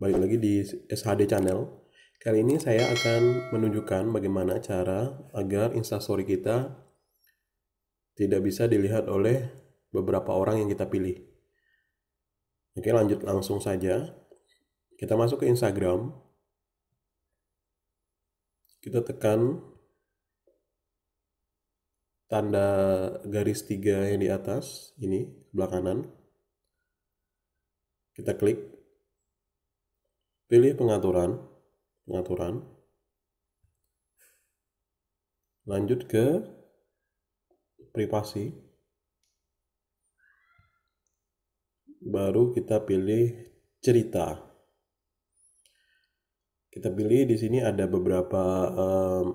balik lagi di SHD Channel. Kali ini saya akan menunjukkan bagaimana cara agar instastory kita tidak bisa dilihat oleh beberapa orang yang kita pilih. Oke, lanjut langsung saja. Kita masuk ke Instagram. Kita tekan tanda garis tiga yang di atas, ini, sebelah kanan. Kita klik Pilih pengaturan, pengaturan. Lanjut ke privasi. Baru kita pilih cerita. Kita pilih di sini ada beberapa um,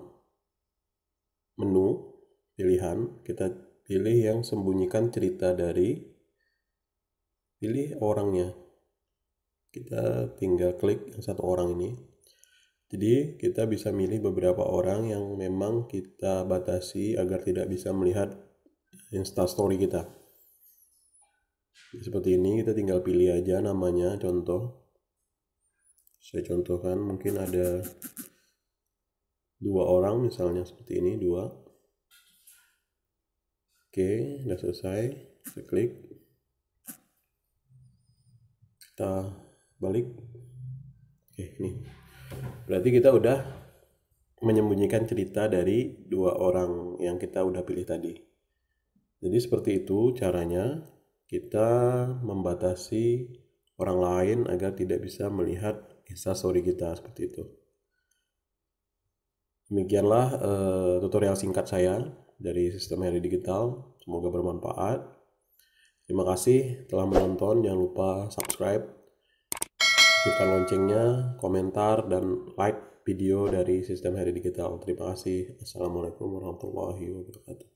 menu pilihan. Kita pilih yang sembunyikan cerita dari pilih orangnya kita tinggal klik yang satu orang ini jadi kita bisa milih beberapa orang yang memang kita batasi agar tidak bisa melihat instastory kita seperti ini kita tinggal pilih aja namanya contoh saya contohkan mungkin ada dua orang misalnya seperti ini dua oke sudah selesai saya klik kita balik oke ini berarti kita udah menyembunyikan cerita dari dua orang yang kita udah pilih tadi jadi seperti itu caranya kita membatasi orang lain agar tidak bisa melihat story kita seperti itu demikianlah uh, tutorial singkat saya dari sistem hari digital semoga bermanfaat terima kasih telah menonton jangan lupa subscribe aktifkan loncengnya, komentar, dan like video dari Sistem Hari Digital. Terima kasih. Assalamualaikum warahmatullahi wabarakatuh.